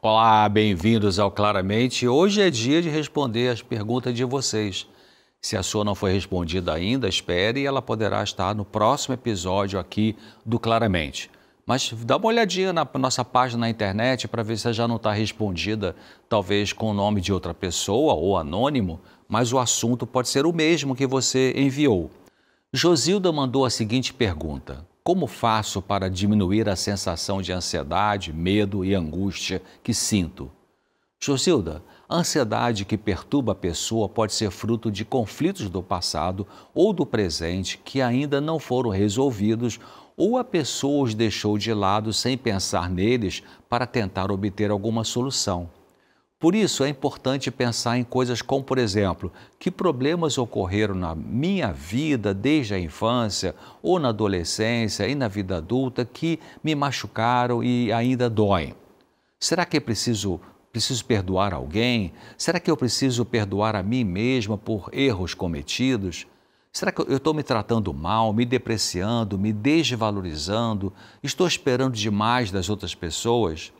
Olá, bem-vindos ao Claramente. Hoje é dia de responder as perguntas de vocês. Se a sua não foi respondida ainda, espere e ela poderá estar no próximo episódio aqui do Claramente. Mas dá uma olhadinha na nossa página na internet para ver se já não está respondida, talvez com o nome de outra pessoa ou anônimo, mas o assunto pode ser o mesmo que você enviou. Josilda mandou a seguinte pergunta: Como faço para diminuir a sensação de ansiedade, medo e angústia que sinto? Josilda, a ansiedade que perturba a pessoa pode ser fruto de conflitos do passado ou do presente que ainda não foram resolvidos ou a pessoa os deixou de lado sem pensar neles para tentar obter alguma solução. Por isso é importante pensar em coisas como, por exemplo, que problemas ocorreram na minha vida desde a infância ou na adolescência e na vida adulta que me machucaram e ainda doem. Será que é preciso preciso perdoar alguém? Será que eu preciso perdoar a mim mesma por erros cometidos? Será que eu estou me tratando mal, me depreciando, me desvalorizando? Estou esperando demais das outras pessoas?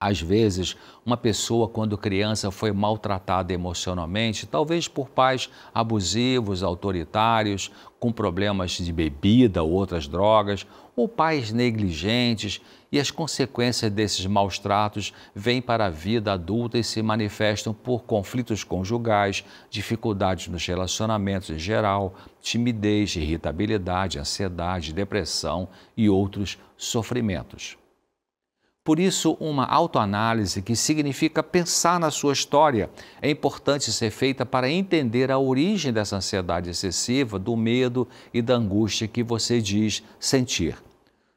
Às vezes, uma pessoa, quando criança, foi maltratada emocionalmente, talvez por pais abusivos, autoritários, com problemas de bebida ou outras drogas, ou pais negligentes, e as consequências desses maus tratos vêm para a vida adulta e se manifestam por conflitos conjugais, dificuldades nos relacionamentos em geral, timidez, irritabilidade, ansiedade, depressão e outros sofrimentos. Por isso, uma autoanálise, que significa pensar na sua história, é importante ser feita para entender a origem dessa ansiedade excessiva, do medo e da angústia que você diz sentir.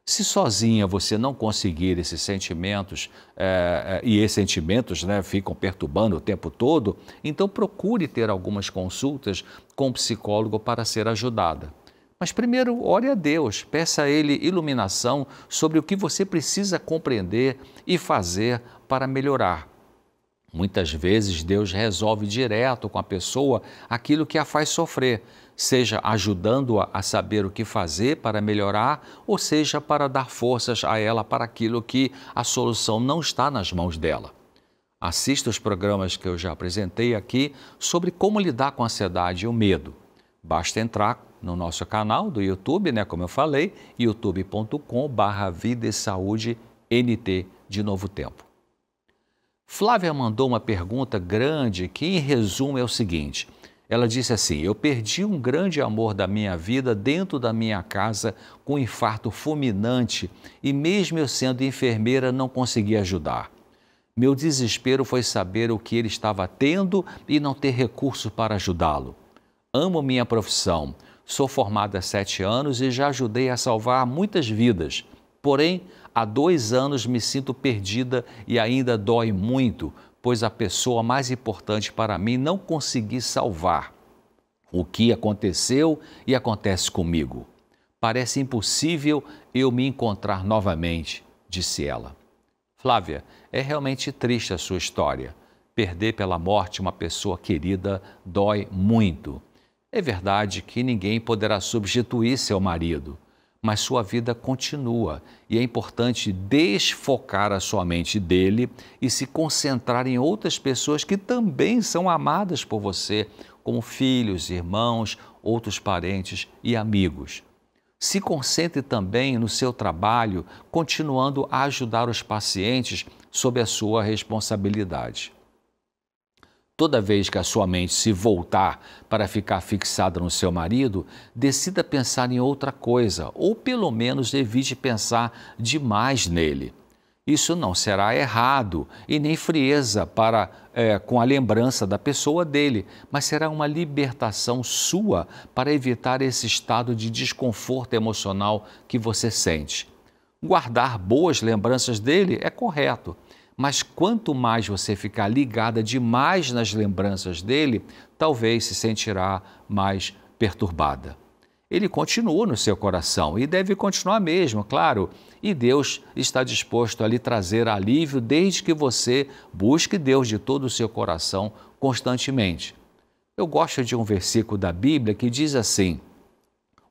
Se sozinha você não conseguir esses sentimentos é, e esses sentimentos né, ficam perturbando o tempo todo, então procure ter algumas consultas com o psicólogo para ser ajudada. Mas primeiro, ore a Deus, peça a Ele iluminação sobre o que você precisa compreender e fazer para melhorar. Muitas vezes Deus resolve direto com a pessoa aquilo que a faz sofrer, seja ajudando-a a saber o que fazer para melhorar, ou seja para dar forças a ela para aquilo que a solução não está nas mãos dela. Assista os programas que eu já apresentei aqui sobre como lidar com a ansiedade e o medo. Basta entrar no nosso canal do YouTube, né? Como eu falei, youtube.com/barra Vida e Saúde NT de Novo Tempo. Flávia mandou uma pergunta grande que, em resumo, é o seguinte. Ela disse assim: Eu perdi um grande amor da minha vida dentro da minha casa com um infarto fulminante e, mesmo eu sendo enfermeira, não consegui ajudar. Meu desespero foi saber o que ele estava tendo e não ter recurso para ajudá-lo. Amo minha profissão, Sou formada há sete anos e já ajudei a salvar muitas vidas. Porém, há dois anos me sinto perdida e ainda dói muito, pois a pessoa mais importante para mim não consegui salvar. O que aconteceu e acontece comigo? Parece impossível eu me encontrar novamente, disse ela. Flávia, é realmente triste a sua história. Perder pela morte uma pessoa querida dói muito. É verdade que ninguém poderá substituir seu marido, mas sua vida continua e é importante desfocar a sua mente dele e se concentrar em outras pessoas que também são amadas por você, como filhos, irmãos, outros parentes e amigos. Se concentre também no seu trabalho, continuando a ajudar os pacientes sob a sua responsabilidade. Toda vez que a sua mente se voltar para ficar fixada no seu marido, decida pensar em outra coisa, ou pelo menos evite pensar demais nele. Isso não será errado e nem frieza para é, com a lembrança da pessoa dele, mas será uma libertação sua para evitar esse estado de desconforto emocional que você sente. Guardar boas lembranças dele é correto, mas quanto mais você ficar ligada demais nas lembranças dele, talvez se sentirá mais perturbada. Ele continua no seu coração e deve continuar mesmo, claro. E Deus está disposto a lhe trazer alívio desde que você busque Deus de todo o seu coração constantemente. Eu gosto de um versículo da Bíblia que diz assim: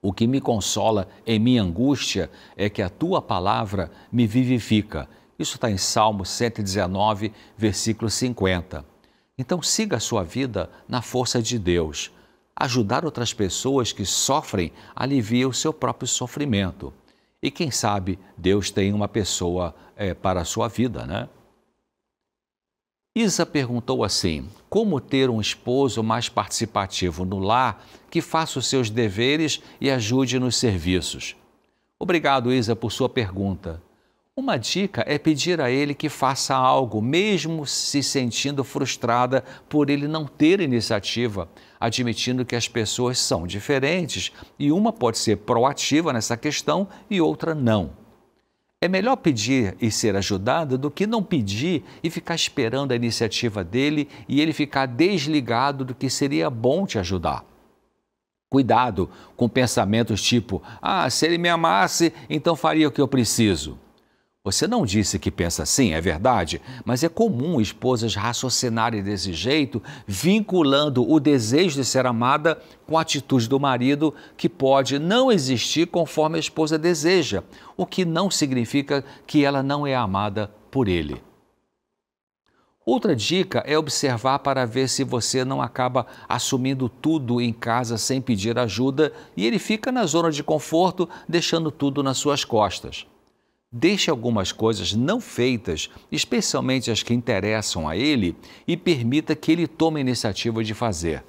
O que me consola em minha angústia é que a tua palavra me vivifica isso está em Salmo 119, versículo 50. Então siga a sua vida na força de Deus. Ajudar outras pessoas que sofrem alivia o seu próprio sofrimento. E quem sabe Deus tem uma pessoa é, para a sua vida, né? Isa perguntou assim: como ter um esposo mais participativo no lar que faça os seus deveres e ajude nos serviços? Obrigado, Isa, por sua pergunta. Uma dica é pedir a ele que faça algo, mesmo se sentindo frustrada por ele não ter iniciativa, admitindo que as pessoas são diferentes e uma pode ser proativa nessa questão e outra não. É melhor pedir e ser ajudada do que não pedir e ficar esperando a iniciativa dele e ele ficar desligado do que seria bom te ajudar. Cuidado com pensamentos tipo: ah, se ele me amasse, então faria o que eu preciso. Você não disse que pensa assim, é verdade, mas é comum esposas raciocinarem desse jeito, vinculando o desejo de ser amada com a atitude do marido, que pode não existir conforme a esposa deseja, o que não significa que ela não é amada por ele. Outra dica é observar para ver se você não acaba assumindo tudo em casa sem pedir ajuda e ele fica na zona de conforto, deixando tudo nas suas costas. Deixe algumas coisas não feitas, especialmente as que interessam a ele, e permita que ele tome a iniciativa de fazer.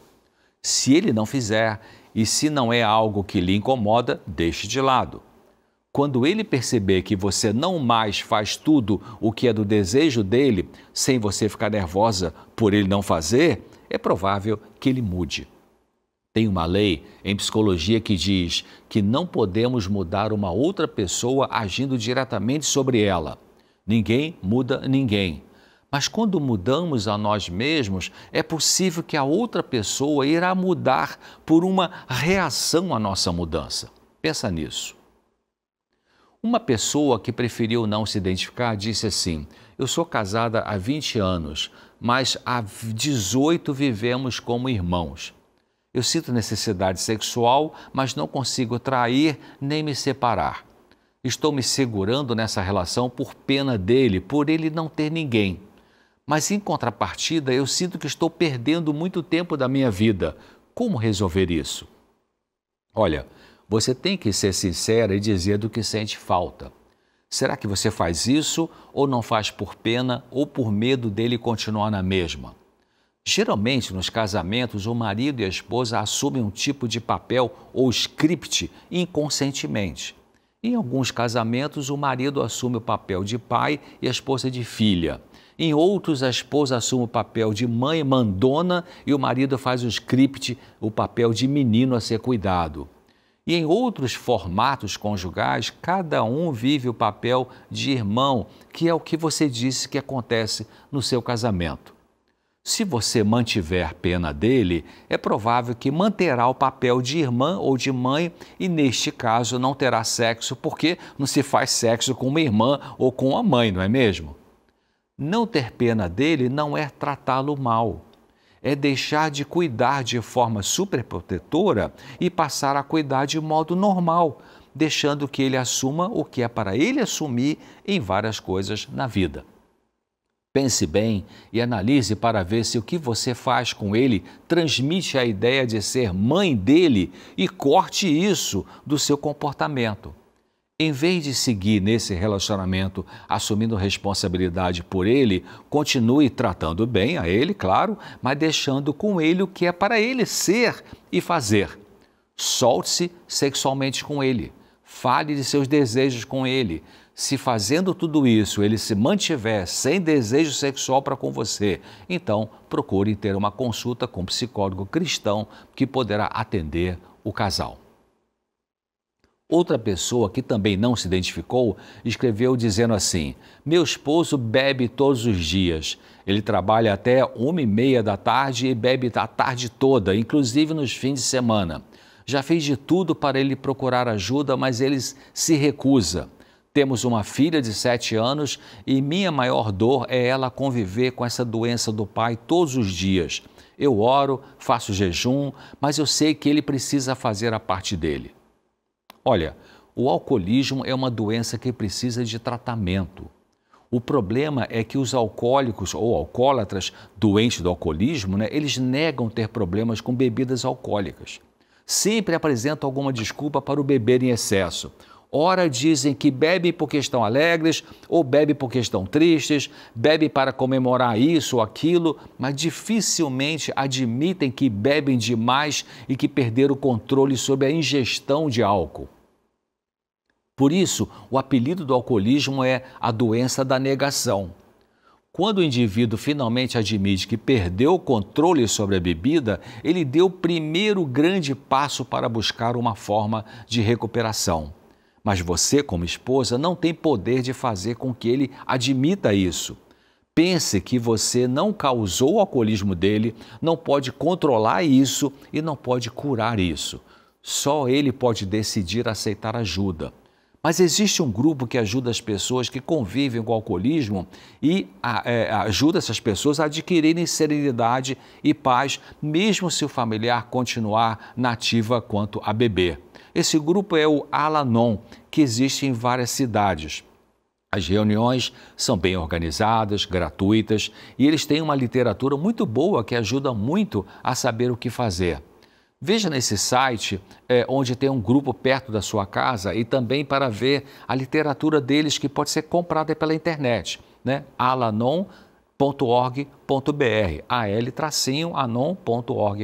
Se ele não fizer e se não é algo que lhe incomoda, deixe de lado. Quando ele perceber que você não mais faz tudo o que é do desejo dele, sem você ficar nervosa por ele não fazer, é provável que ele mude. Tem uma lei em psicologia que diz que não podemos mudar uma outra pessoa agindo diretamente sobre ela. Ninguém muda ninguém. Mas quando mudamos a nós mesmos, é possível que a outra pessoa irá mudar por uma reação à nossa mudança. Pensa nisso. Uma pessoa que preferiu não se identificar disse assim: Eu sou casada há 20 anos, mas há 18 vivemos como irmãos. Eu sinto necessidade sexual, mas não consigo trair nem me separar. Estou me segurando nessa relação por pena dele, por ele não ter ninguém. Mas em contrapartida, eu sinto que estou perdendo muito tempo da minha vida. Como resolver isso? Olha, você tem que ser sincera e dizer do que sente falta. Será que você faz isso ou não faz por pena ou por medo dele continuar na mesma? Geralmente, nos casamentos, o marido e a esposa assumem um tipo de papel ou script inconscientemente. Em alguns casamentos, o marido assume o papel de pai e a esposa de filha. Em outros, a esposa assume o papel de mãe mandona e o marido faz o script, o papel de menino a ser cuidado. E em outros formatos conjugais, cada um vive o papel de irmão, que é o que você disse que acontece no seu casamento. Se você mantiver pena dele, é provável que manterá o papel de irmã ou de mãe e, neste caso, não terá sexo, porque não se faz sexo com uma irmã ou com a mãe, não é mesmo? Não ter pena dele não é tratá-lo mal, é deixar de cuidar de forma superprotetora e passar a cuidar de modo normal, deixando que ele assuma o que é para ele assumir em várias coisas na vida. Pense bem e analise para ver se o que você faz com ele transmite a ideia de ser mãe dele e corte isso do seu comportamento. Em vez de seguir nesse relacionamento assumindo responsabilidade por ele, continue tratando bem a ele, claro, mas deixando com ele o que é para ele ser e fazer. Solte-se sexualmente com ele. Fale de seus desejos com ele se fazendo tudo isso ele se mantiver sem desejo sexual para com você, então procure ter uma consulta com um psicólogo cristão que poderá atender o casal. Outra pessoa que também não se identificou escreveu dizendo assim: Meu esposo bebe todos os dias. Ele trabalha até uma e meia da tarde e bebe a tarde toda, inclusive nos fins de semana. Já fiz de tudo para ele procurar ajuda, mas ele se recusa. Temos uma filha de 7 anos e minha maior dor é ela conviver com essa doença do pai todos os dias. Eu oro, faço jejum, mas eu sei que ele precisa fazer a parte dele. Olha, o alcoolismo é uma doença que precisa de tratamento. O problema é que os alcoólicos ou alcoólatras doentes do alcoolismo, né, eles negam ter problemas com bebidas alcoólicas. Sempre apresentam alguma desculpa para o beber em excesso. Ora dizem que bebem porque estão alegres, ou bebem porque estão tristes, bebem para comemorar isso ou aquilo, mas dificilmente admitem que bebem demais e que perderam o controle sobre a ingestão de álcool. Por isso, o apelido do alcoolismo é a doença da negação. Quando o indivíduo finalmente admite que perdeu o controle sobre a bebida, ele deu o primeiro grande passo para buscar uma forma de recuperação. Mas você, como esposa, não tem poder de fazer com que ele admita isso. Pense que você não causou o alcoolismo dele, não pode controlar isso e não pode curar isso. Só ele pode decidir aceitar ajuda. Mas existe um grupo que ajuda as pessoas que convivem com o alcoolismo e é, ajuda essas pessoas a adquirirem serenidade e paz, mesmo se o familiar continuar na ativa quanto a beber. Esse grupo é o Alanon, que existe em várias cidades. As reuniões são bem organizadas, gratuitas e eles têm uma literatura muito boa que ajuda muito a saber o que fazer. Veja nesse site é, onde tem um grupo perto da sua casa e também para ver a literatura deles que pode ser comprada pela internet, né? alanon.org.br, al-anon.org.br.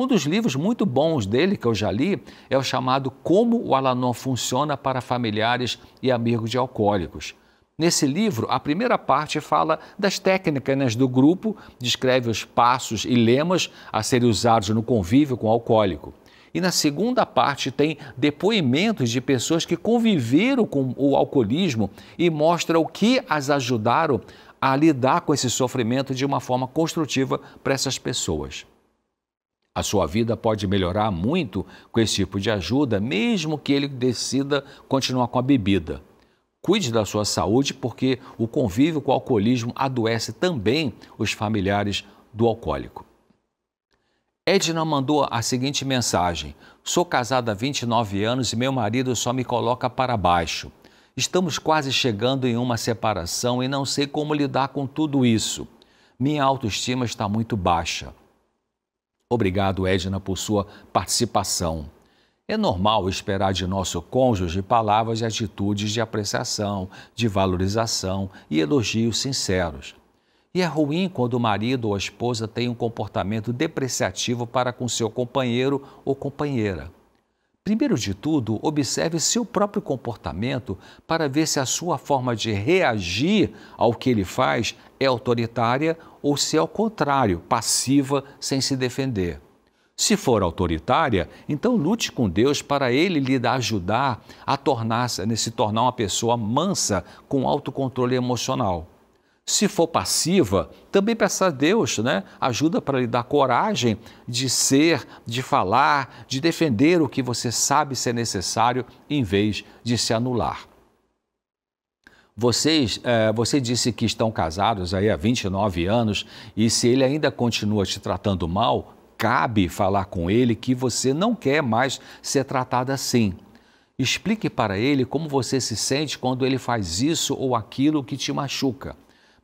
Um dos livros muito bons dele que eu já li é o chamado Como o Alanon Funciona para Familiares e Amigos de Alcoólicos. Nesse livro, a primeira parte fala das técnicas né, do grupo, descreve os passos e lemas a serem usados no convívio com o alcoólico. E na segunda parte tem depoimentos de pessoas que conviveram com o alcoolismo e mostra o que as ajudaram a lidar com esse sofrimento de uma forma construtiva para essas pessoas. A sua vida pode melhorar muito com esse tipo de ajuda, mesmo que ele decida continuar com a bebida. Cuide da sua saúde, porque o convívio com o alcoolismo adoece também os familiares do alcoólico. Edna mandou a seguinte mensagem: Sou casada há 29 anos e meu marido só me coloca para baixo. Estamos quase chegando em uma separação e não sei como lidar com tudo isso. Minha autoestima está muito baixa. Obrigado, Edna, por sua participação. É normal esperar de nosso cônjuge palavras e atitudes de apreciação, de valorização e elogios sinceros. E é ruim quando o marido ou a esposa tem um comportamento depreciativo para com seu companheiro ou companheira. Primeiro de tudo, observe seu próprio comportamento para ver se a sua forma de reagir ao que ele faz é autoritária ou se é ao contrário, passiva, sem se defender. Se for autoritária, então lute com Deus para Ele lhe ajudar a tornar-se tornar uma pessoa mansa com autocontrole emocional. Se for passiva, também peça a Deus né, ajuda para lhe dar coragem de ser, de falar, de defender o que você sabe ser necessário, em vez de se anular. Vocês, é, você disse que estão casados aí há 29 anos e se ele ainda continua te tratando mal, cabe falar com ele que você não quer mais ser tratada assim. Explique para ele como você se sente quando ele faz isso ou aquilo que te machuca.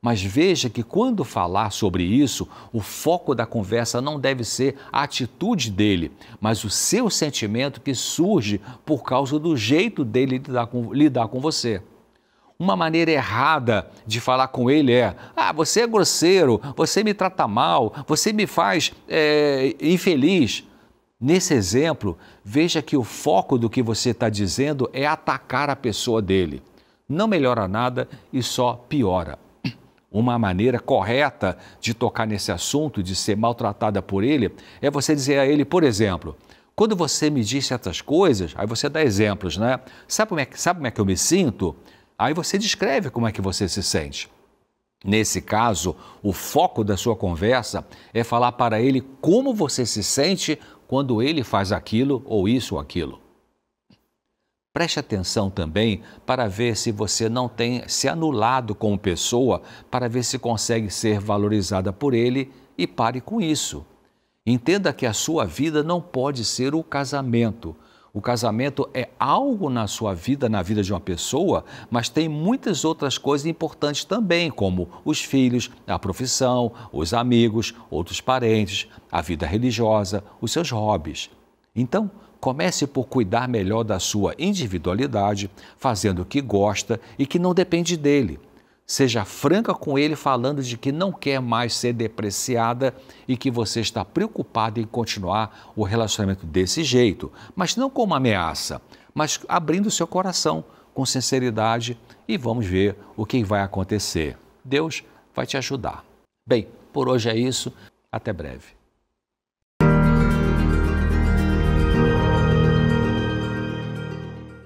Mas veja que quando falar sobre isso, o foco da conversa não deve ser a atitude dele, mas o seu sentimento que surge por causa do jeito dele lidar com, lidar com você. Uma maneira errada de falar com ele é: ah, você é grosseiro, você me trata mal, você me faz é, infeliz. Nesse exemplo, veja que o foco do que você está dizendo é atacar a pessoa dele. Não melhora nada e só piora uma maneira correta de tocar nesse assunto, de ser maltratada por ele, é você dizer a ele, por exemplo, quando você me diz certas coisas, aí você dá exemplos, né? Sabe como é, sabe como é que eu me sinto? Aí você descreve como é que você se sente. Nesse caso, o foco da sua conversa é falar para ele como você se sente quando ele faz aquilo ou isso ou aquilo. Preste atenção também para ver se você não tem se anulado como pessoa, para ver se consegue ser valorizada por ele e pare com isso. Entenda que a sua vida não pode ser o casamento. O casamento é algo na sua vida, na vida de uma pessoa, mas tem muitas outras coisas importantes também, como os filhos, a profissão, os amigos, outros parentes, a vida religiosa, os seus hobbies. Então, Comece por cuidar melhor da sua individualidade, fazendo o que gosta e que não depende dele. Seja franca com ele, falando de que não quer mais ser depreciada e que você está preocupada em continuar o relacionamento desse jeito, mas não como ameaça, mas abrindo seu coração com sinceridade e vamos ver o que vai acontecer. Deus vai te ajudar. Bem, por hoje é isso. Até breve.